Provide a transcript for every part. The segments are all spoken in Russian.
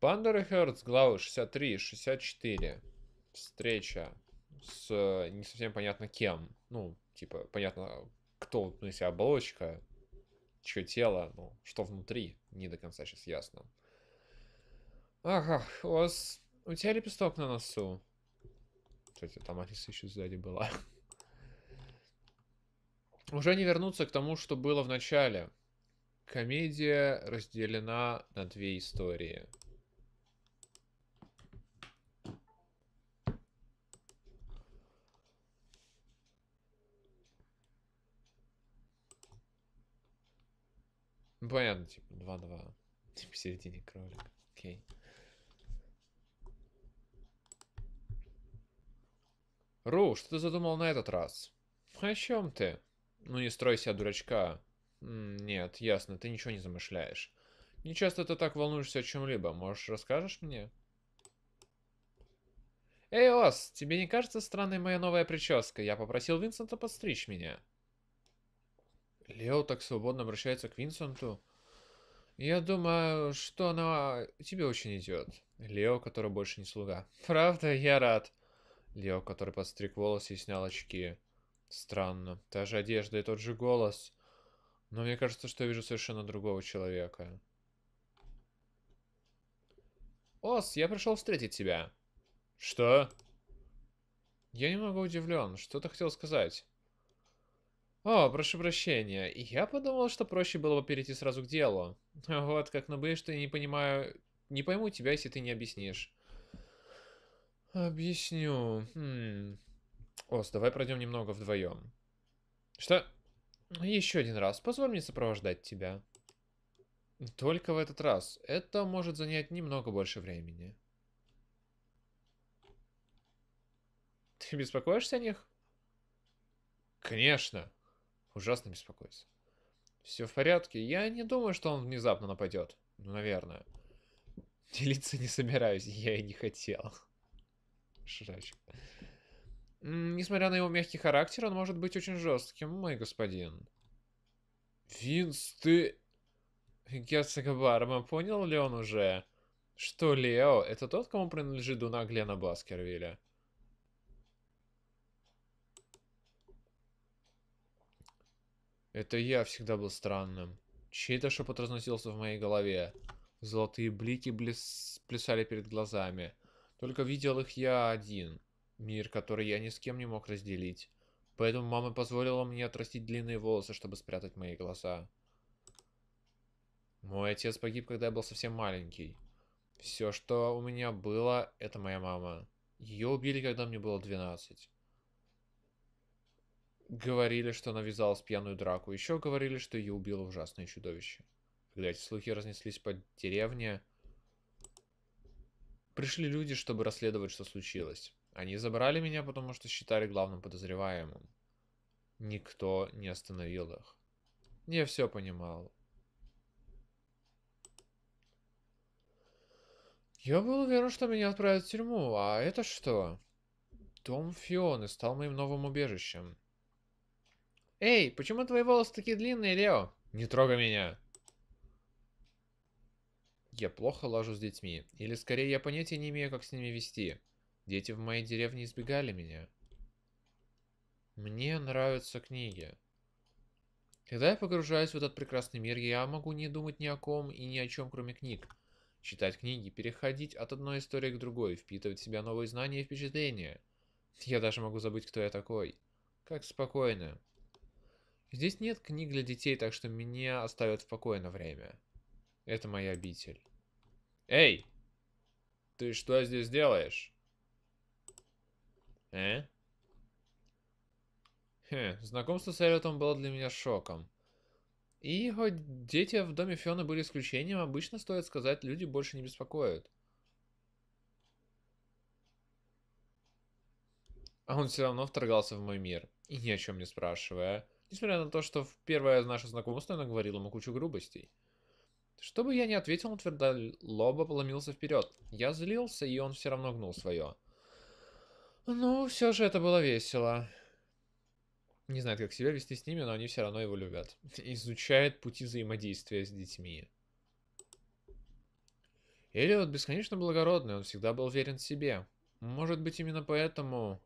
Пандора Херц, главы 63 и 64. Встреча с э, не совсем понятно кем. Ну, типа, понятно, кто, ну, если оболочка, чье тело, ну, что внутри, не до конца сейчас ясно. Ага, у вас... У тебя лепесток на носу. Кстати, там Алиса еще сзади была. Уже не вернуться к тому, что было в начале. Комедия разделена на две истории. понятно, типа 2-2. Типа в середине кролик. Окей. Ру, что ты задумал на этот раз? О чем ты? Ну не строй себя дурачка. Нет, ясно, ты ничего не замышляешь. Не часто ты так волнуешься о чем-либо. Можешь, расскажешь мне? Эй, Ос, тебе не кажется странной моя новая прическа? Я попросил Винсента подстричь меня. Лео так свободно обращается к Винсенту. Я думаю, что она тебе очень идет. Лео, который больше не слуга. Правда, я рад. Лео, который подстриг волосы и снял очки. Странно. Та же одежда и тот же голос. Но мне кажется, что я вижу совершенно другого человека. Ос, я пришел встретить тебя. Что? Я немного удивлен. Что ты хотел сказать? О, прошу прощения. Я подумал, что проще было бы перейти сразу к делу. Вот как, но боюсь, что я не понимаю... Не пойму тебя, если ты не объяснишь. Объясню. Хм. Ос, давай пройдем немного вдвоем. Что? Еще один раз. Позволь мне сопровождать тебя. Только в этот раз. Это может занять немного больше времени. Ты беспокоишься о них? Конечно ужасно беспокоится. Все в порядке. Я не думаю, что он внезапно нападет. Ну, наверное. Делиться не собираюсь, я и не хотел. Шрачек. Несмотря на его мягкий характер, он может быть очень жестким, мой господин. Винс, ты... Герцог Барма, понял ли он уже? Что Лео — это тот, кому принадлежит Дуна Глена Баскервилля? Это я всегда был странным. Чей-то шепот разносился в моей голове. Золотые блики блес... плясали перед глазами. Только видел их я один. Мир, который я ни с кем не мог разделить. Поэтому мама позволила мне отрастить длинные волосы, чтобы спрятать мои глаза. Мой отец погиб, когда я был совсем маленький. Все, что у меня было, это моя мама. Ее убили, когда мне было 12 говорили, что она ввязалась в пьяную драку. Еще говорили, что ее убило ужасное чудовище. Когда эти слухи разнеслись по деревне, пришли люди, чтобы расследовать, что случилось. Они забрали меня, потому что считали главным подозреваемым. Никто не остановил их. Я все понимал. Я был уверен, что меня отправят в тюрьму, а это что? Том Фионы стал моим новым убежищем. Эй, почему твои волосы такие длинные, Лео? Не трогай меня. Я плохо лажу с детьми. Или скорее я понятия не имею, как с ними вести. Дети в моей деревне избегали меня. Мне нравятся книги. Когда я погружаюсь в этот прекрасный мир, я могу не думать ни о ком и ни о чем, кроме книг. Читать книги, переходить от одной истории к другой, впитывать в себя новые знания и впечатления. Я даже могу забыть, кто я такой. Как спокойно. Здесь нет книг для детей, так что меня оставят в покое на время. Это моя обитель. Эй! Ты что здесь делаешь? Э? Хе, знакомство с Эллиотом было для меня шоком. И хоть дети в доме Фиона были исключением, обычно, стоит сказать, люди больше не беспокоят. А он все равно вторгался в мой мир, и ни о чем не спрашивая. Несмотря на то, что в первое наше знакомство она говорила ему кучу грубостей. Чтобы я не ответил, он твердо лоба поломился вперед. Я злился, и он все равно гнул свое. Ну, все же это было весело. Не знает, как себя вести с ними, но они все равно его любят. Изучает пути взаимодействия с детьми. Элиот бесконечно благородный, он всегда был верен себе. Может быть, именно поэтому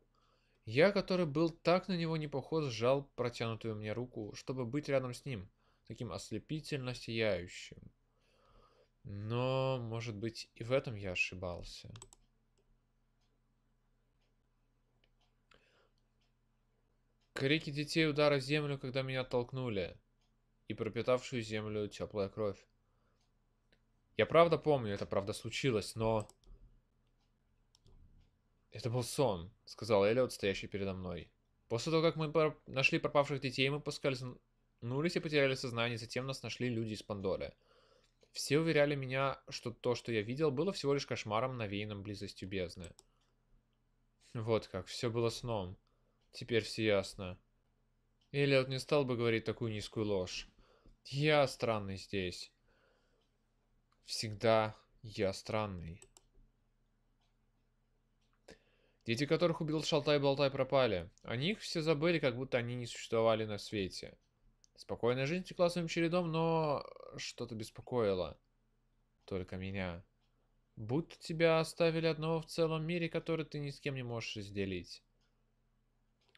я, который был так на него не похож, сжал протянутую мне руку, чтобы быть рядом с ним, таким ослепительно сияющим. Но, может быть, и в этом я ошибался. Крики детей удара в землю, когда меня толкнули, и пропитавшую землю теплая кровь. Я правда помню, это правда случилось, но... «Это был сон», — сказал Эллиот, стоящий передо мной. «После того, как мы пор... нашли пропавших детей, мы поскользнулись и потеряли сознание, затем нас нашли люди из Пандоры. Все уверяли меня, что то, что я видел, было всего лишь кошмаром, навеянным близостью бездны». Вот как, все было сном. Теперь все ясно. Эллиот не стал бы говорить такую низкую ложь. Я странный здесь. Всегда я странный. Дети, которых убил Шалтай-Болтай, пропали. О них все забыли, как будто они не существовали на свете. Спокойная жизнь текла своим чередом, но что-то беспокоило. Только меня. Будто тебя оставили одного в целом мире, который ты ни с кем не можешь разделить.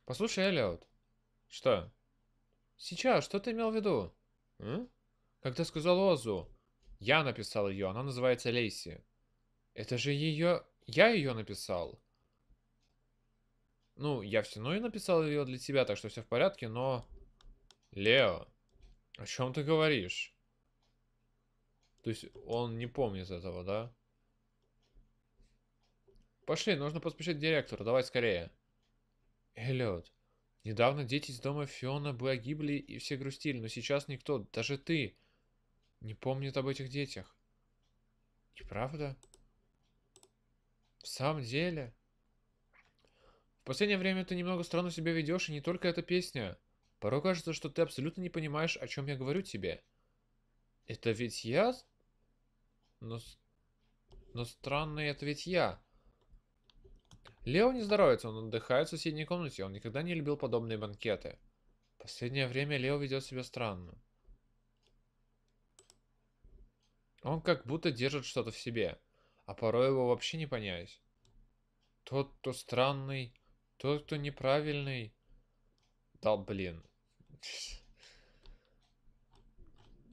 Послушай, Эллиот. Что? Сейчас, что ты имел в виду? М? Когда сказал Озу. Я написал ее, она называется Лейси. Это же ее... Я ее написал. Ну, я все равно и написал ее для тебя, так что все в порядке, но... Лео, о чем ты говоришь? То есть он не помнит этого, да? Пошли, нужно поспешить к директору, давай скорее. Эллиот, недавно дети из дома Фиона бы огибли и все грустили, но сейчас никто, даже ты, не помнит об этих детях. И правда? В самом деле? последнее время ты немного странно себя ведешь, и не только эта песня. Порой кажется, что ты абсолютно не понимаешь, о чем я говорю тебе. Это ведь я? Но... Но странный это ведь я. Лео не здоровится, он отдыхает в соседней комнате, он никогда не любил подобные банкеты. Последнее время Лео ведет себя странно. Он как будто держит что-то в себе, а порой его вообще не понять. Тот, то странный, тот, кто неправильный... Да, блин.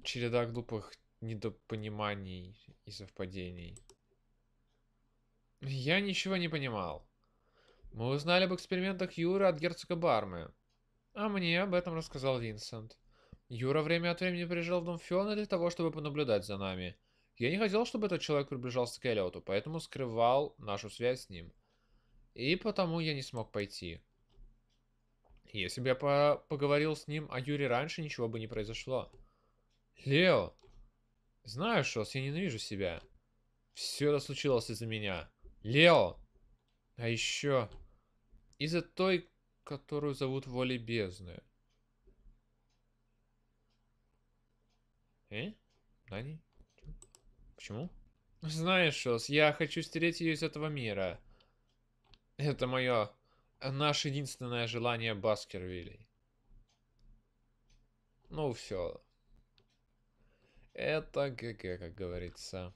Череда глупых недопониманий и совпадений. Я ничего не понимал. Мы узнали об экспериментах Юры от герцога Бармы. А мне об этом рассказал Винсент. Юра время от времени приезжал в дом Фиона для того, чтобы понаблюдать за нами. Я не хотел, чтобы этот человек приближался к Эллиоту, поэтому скрывал нашу связь с ним. И потому я не смог пойти. Если бы я по поговорил с ним о Юре раньше, ничего бы не произошло. Лео! Знаешь, Шос, я ненавижу себя. Все это случилось из-за меня. Лео! А еще... Из-за той, которую зовут Воли Бездны. Э? Нани? Почему? Знаешь, Шос, я хочу стереть ее из этого мира. Это мое, э, наше единственное желание Баскервилей. Ну все. Это ГГ, как говорится.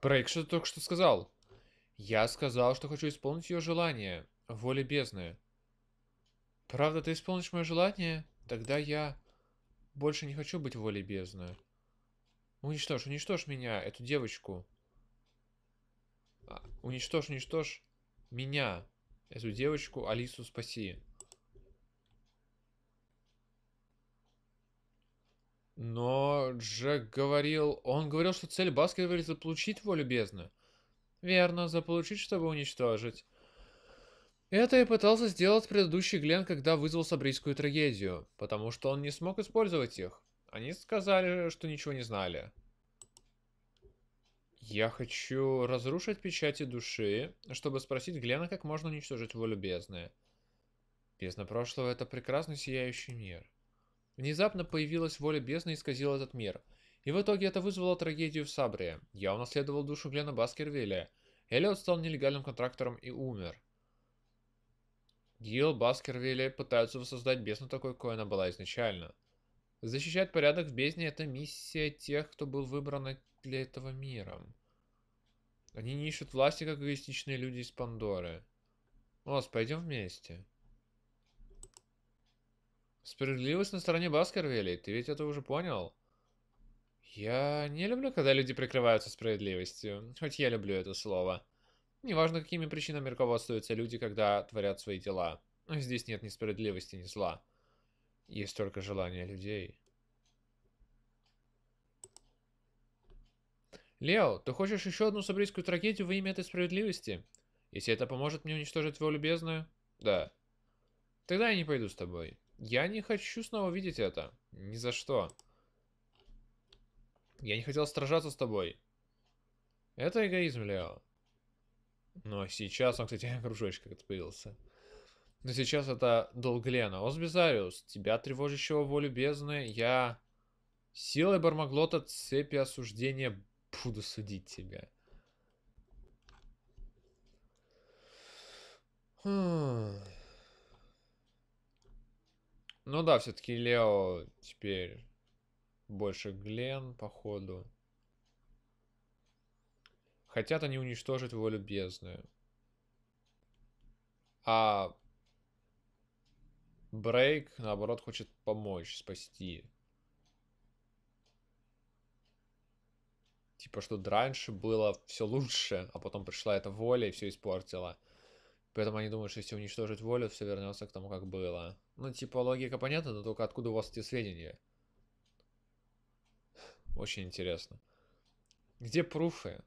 Брейк, что ты только что сказал? Я сказал, что хочу исполнить ее желание. Воля бездны. Правда, ты исполнишь мое желание? Тогда я больше не хочу быть волей бездны. Уничтожь, уничтожь меня, эту девочку. А, уничтожь, уничтожь меня, эту девочку, Алису спаси. Но Джек говорил... Он говорил, что цель Баскервилля заполучить волю бездны. Верно, заполучить, чтобы уничтожить. Это и пытался сделать предыдущий Глен, когда вызвал сабрийскую трагедию, потому что он не смог использовать их. Они сказали, что ничего не знали. Я хочу разрушить печати души, чтобы спросить Глена, как можно уничтожить Волю любезное. Бездна прошлого — это прекрасный сияющий мир. Внезапно появилась воля бездны и исказила этот мир. И в итоге это вызвало трагедию в Сабре. Я унаследовал душу Глена Баскервилля. Эллиот стал нелегальным контрактором и умер. Гил Баскервилля пытаются воссоздать бездну такой, какой она была изначально — Защищать порядок в бездне – это миссия тех, кто был выбран для этого миром. Они не ищут власти, как эгоистичные люди из Пандоры. Ос, пойдем вместе. Справедливость на стороне Баскервилей, ты ведь это уже понял? Я не люблю, когда люди прикрываются справедливостью, хоть я люблю это слово. Неважно, какими причинами руководствуются люди, когда творят свои дела. Здесь нет ни справедливости, ни зла. Есть только желание людей. Лео, ты хочешь еще одну сабрийскую трагедию во имя этой справедливости? Если это поможет мне уничтожить твою любезную? Да. Тогда я не пойду с тобой. Я не хочу снова видеть это. Ни за что. Я не хотел сражаться с тобой. Это эгоизм, Лео. Но сейчас он, кстати, кружочек как-то появился. Но сейчас это долг Лена. Осбизариус, тебя тревожащего волю бездны, я силой Бармаглота цепи осуждения буду судить тебя. Хм. Ну да, все-таки Лео теперь больше Глен, походу. Хотят они уничтожить волю бездны. А Брейк, наоборот, хочет помочь, спасти. Типа, что раньше было все лучше, а потом пришла эта воля и все испортила. Поэтому они думают, что если уничтожить волю, все вернется к тому, как было. Ну, типа, логика понятна, но только откуда у вас эти сведения? Очень интересно. Где пруфы?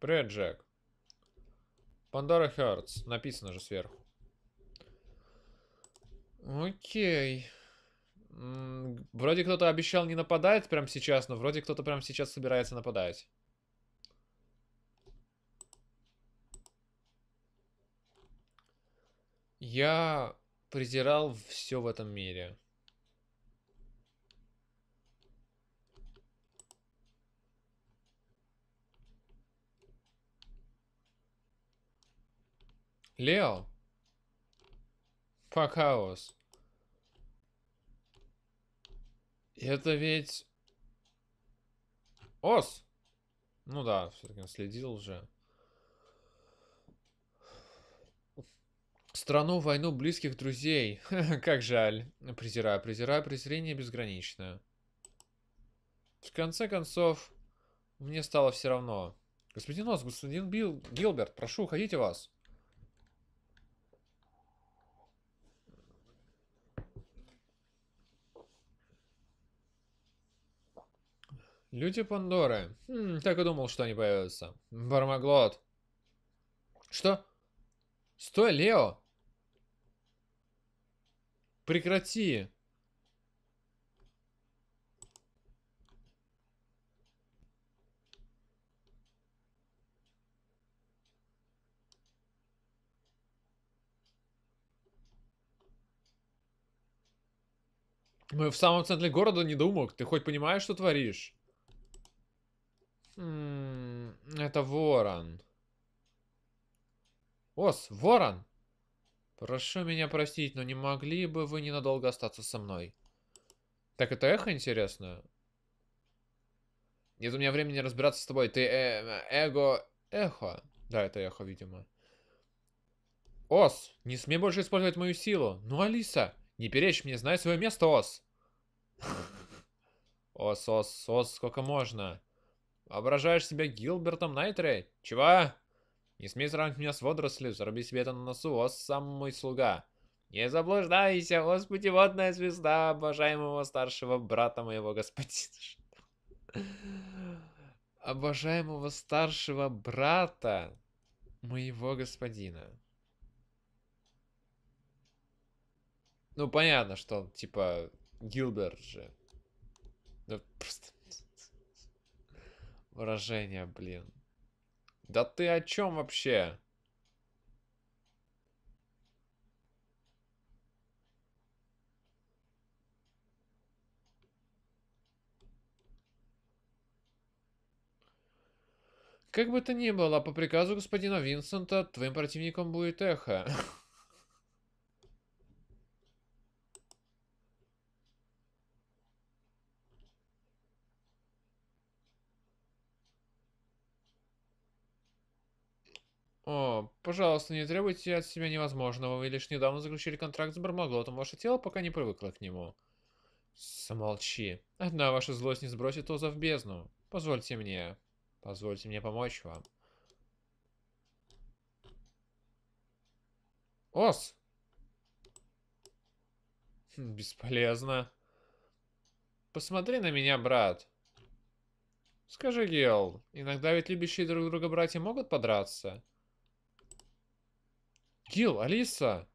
Привет, Джек. Пандора Хёртс. Написано же сверху. Окей. вроде кто-то обещал не нападать прямо сейчас, но вроде кто-то прямо сейчас собирается нападать. Я презирал все в этом мире. Лео? Факаус. Это ведь... Ос! Ну да, все-таки следил уже. Страну, войну, близких друзей. как жаль. Презираю, презираю, презрение безграничное. В конце концов, мне стало все равно. Господин Ос, господин Бил... Гилберт, прошу, уходите вас. Люди Пандоры. Хм, так и думал, что они появятся. Бармаглот. Что? Стой, Лео! Прекрати! Мы в самом центре города, не недоумок. Ты хоть понимаешь, что творишь? это ворон. Ос, ворон! Прошу меня простить, но не могли бы вы ненадолго остаться со мной? Так это эхо, интересное. Нет у меня времени разбираться с тобой. Ты э, э, эго... Эхо. Да, это эхо, видимо. Ос, не смей больше использовать мою силу. Ну, Алиса, не перечь мне, знай свое место, Ос. Ос, Ос, Ос, сколько можно. Воображаешь себя Гилбертом Найтре? Чего? Не смей сравнить меня с водорослью, заруби себе это на носу, о сам мой слуга. Не заблуждайся, Господи водная звезда обожаемого старшего брата моего господина. Обожаемого старшего брата моего господина. Ну, понятно, что он, типа, Гилберт же. Ну, просто выражение, блин. Да ты о чем вообще? Как бы то ни было, по приказу господина Винсента, твоим противником будет эхо. О, пожалуйста, не требуйте от себя невозможного. Вы лишь недавно заключили контракт с Бармаглотом. Ваше тело пока не привыкло к нему. Замолчи. Одна ваша злость не сбросит Оза в бездну. Позвольте мне... Позвольте мне помочь вам. Ос! Хм, бесполезно. Посмотри на меня, брат. Скажи, Гел, иногда ведь любящие друг друга братья могут подраться? Килл, Алиса!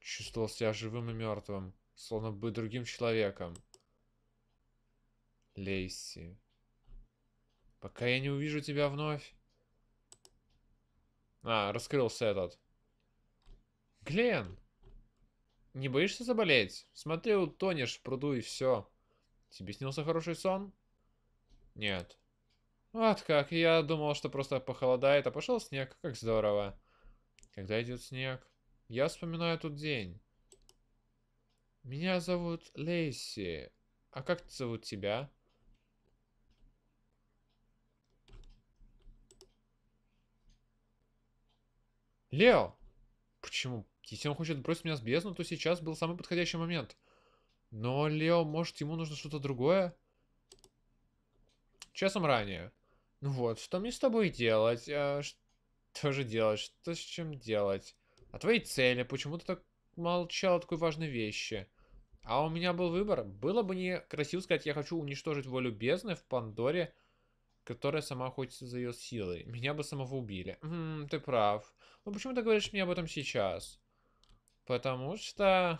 Чувствовал себя живым и мертвым, словно бы другим человеком. Лейси. Пока я не увижу тебя вновь. А, раскрылся этот. Глен! Не боишься заболеть? Смотри, утонешь в пруду и все. Тебе снился хороший сон? Нет. Вот как, я думал, что просто похолодает, а пошел снег, как здорово. Когда идет снег? Я вспоминаю тот день. Меня зовут Лейси. А как зовут тебя? Лео! Почему? Если он хочет бросить меня с бездну, то сейчас был самый подходящий момент. Но Лео, может, ему нужно что-то другое? Часом ранее. Ну Вот, что мне с тобой делать? А, что же делать? Что с чем делать? А твои цели? Почему ты так молчал о такой важной вещи? А у меня был выбор. Было бы не красиво сказать, я хочу уничтожить волю бездны в Пандоре, которая сама охотится за ее силой. Меня бы самого убили. М -м, ты прав. Но ну почему ты говоришь мне об этом сейчас? Потому что...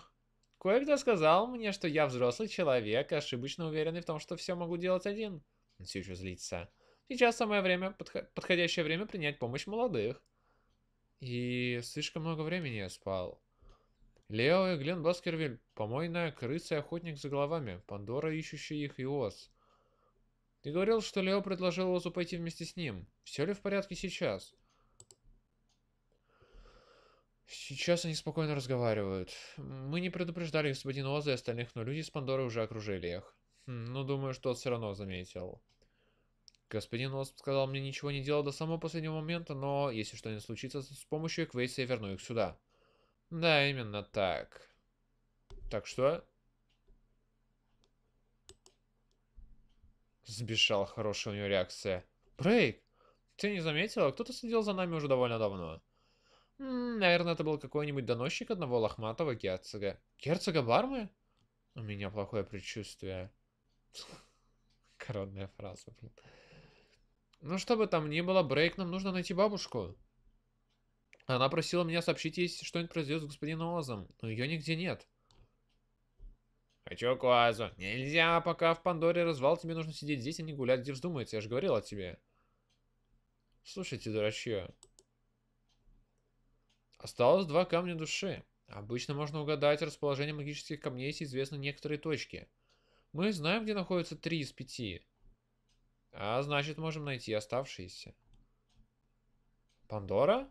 Кое-кто сказал мне, что я взрослый человек, ошибочно уверенный в том, что все могу делать один. Он все еще злится. Сейчас самое время, подходящее время принять помощь молодых. И слишком много времени я спал. Лео и Глен Баскервиль, помойная крыса и охотник за головами, Пандора, ищущая их, и Оз. Ты говорил, что Лео предложил Озу пойти вместе с ним. Все ли в порядке сейчас? Сейчас они спокойно разговаривают. Мы не предупреждали господина Оза и остальных, но люди с Пандоры уже окружили их. Хм, ну, думаю, что он все равно заметил. Господин Осп сказал мне ничего не делал до самого последнего момента, но если что-нибудь случится, с помощью Эквейса я верну их сюда. Да, именно так. Так что? Сбежал, хорошая у него реакция. Брейк, ты не заметила? Кто-то следил за нами уже довольно давно. М -м, наверное, это был какой-нибудь доносчик одного лохматого герцога. Герцога Бармы? У меня плохое предчувствие. Коронная фраза, блин. Ну, чтобы там ни было, Брейк, нам нужно найти бабушку. Она просила меня сообщить если что-нибудь произойдет с господином Озом, но ее нигде нет. Хочу куазу. Нельзя, пока в Пандоре развал, тебе нужно сидеть здесь, а не гулять, где вздумается, я же говорил о тебе. Слушайте, дурачье. Осталось два камня души. Обычно можно угадать расположение магических камней, если известны некоторые точки. Мы знаем, где находятся три из пяти. А значит, можем найти оставшиеся. Пандора?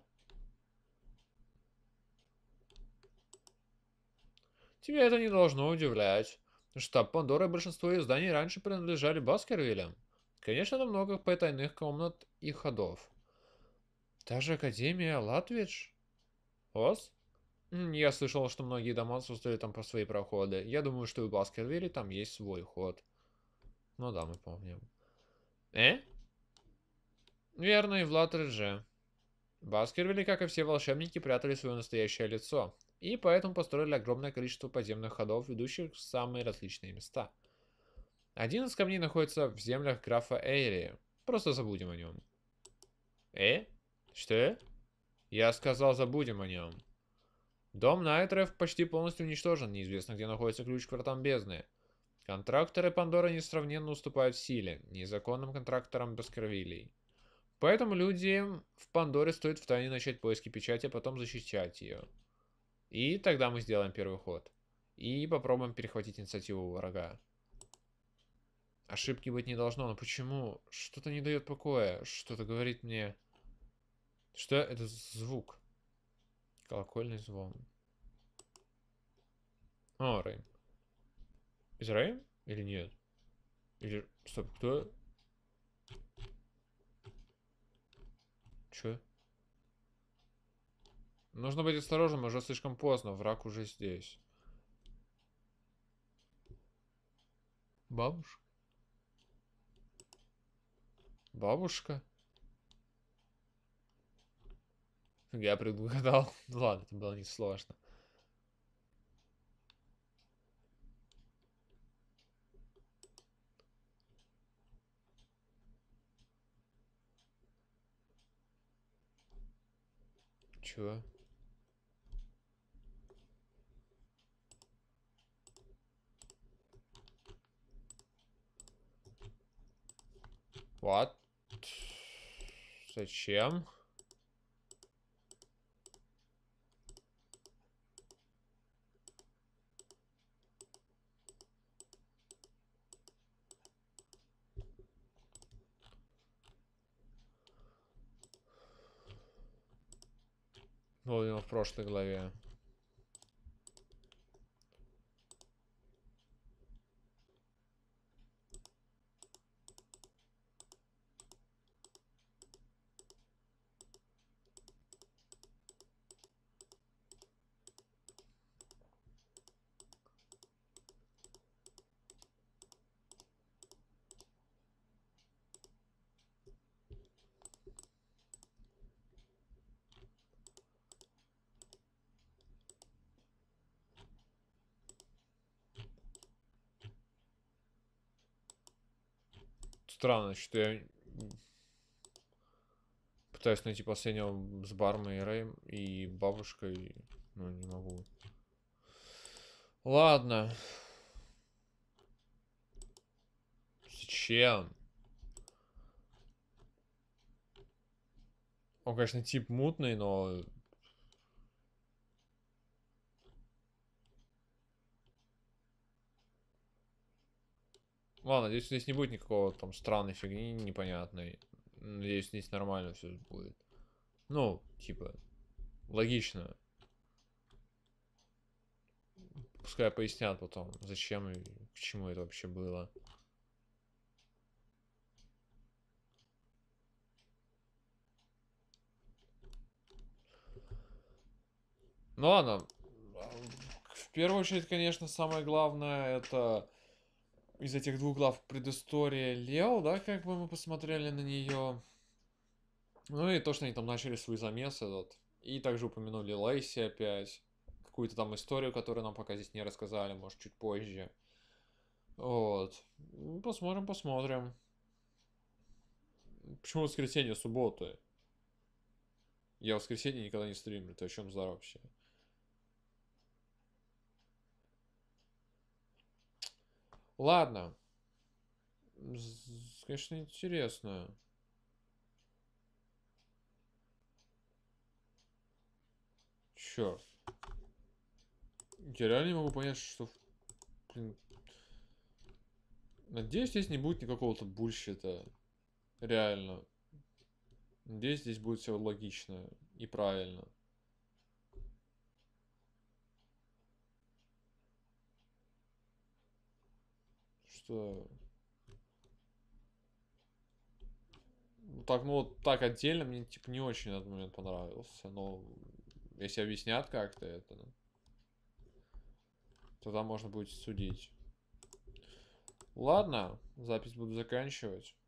Тебя это не должно удивлять. Штаб Пандоры и большинство ее зданий раньше принадлежали Баскервиллям. Конечно, там много потайных комнат и ходов. Та же Академия Латвич? Ос? Я слышал, что многие дома создали там по свои проходы. Я думаю, что и в там есть свой ход. Ну да, мы помним. Э? Верно, и Влад Рыже. Баскервилли, как и все волшебники, прятали свое настоящее лицо, и поэтому построили огромное количество подземных ходов, ведущих в самые различные места. Один из камней находится в землях графа Эйри. Просто забудем о нем. Э? Что? Я сказал, забудем о нем. Дом Найтреф почти полностью уничтожен, неизвестно где находится ключ к вратам бездны. Контракторы Пандоры несравненно уступают в силе незаконным контракторам Баскервилей. Поэтому люди в Пандоре стоит втайне начать поиски печати, а потом защищать ее. И тогда мы сделаем первый ход. И попробуем перехватить инициативу врага. Ошибки быть не должно, но почему? Что-то не дает покоя, что-то говорит мне... Что это звук? Колокольный звон. О, Рейн. Израиль? Или нет? Или... Стоп, кто? Чё? Нужно быть осторожным, уже слишком поздно. Враг уже здесь. Бабушка? Бабушка? Я предугадал. ладно, это было несложно. ничего. What? Зачем? был у в прошлой главе. значит, я пытаюсь найти последнего с Бармой и и бабушкой. Но не могу. Ладно. Зачем? Он, конечно, тип мутный, но Ладно, надеюсь, здесь не будет никакого там странной фигни непонятной. Надеюсь, здесь нормально все будет. Ну, типа, логично. Пускай пояснят потом, зачем и к чему это вообще было. Ну ладно. В первую очередь, конечно, самое главное это из этих двух глав предыстория Лео, да, как бы мы посмотрели на нее. Ну и то, что они там начали свой замес этот. И также упомянули Лейси опять. Какую-то там историю, которую нам пока здесь не рассказали, может, чуть позже. Вот. Ну, посмотрим, посмотрим. Почему воскресенье, субботы? Я в воскресенье никогда не стримлю, ты о чем здоров вообще? Ладно. Конечно, интересно. Черт. Я реально не могу понять, что... Блин. Надеюсь, здесь не будет никакого-то бульщита. Реально. Надеюсь, здесь будет все логично и правильно. что... Так, ну вот так отдельно мне типа не очень этот момент понравился, но если объяснят как-то это, тогда можно будет судить. Ладно, запись буду заканчивать.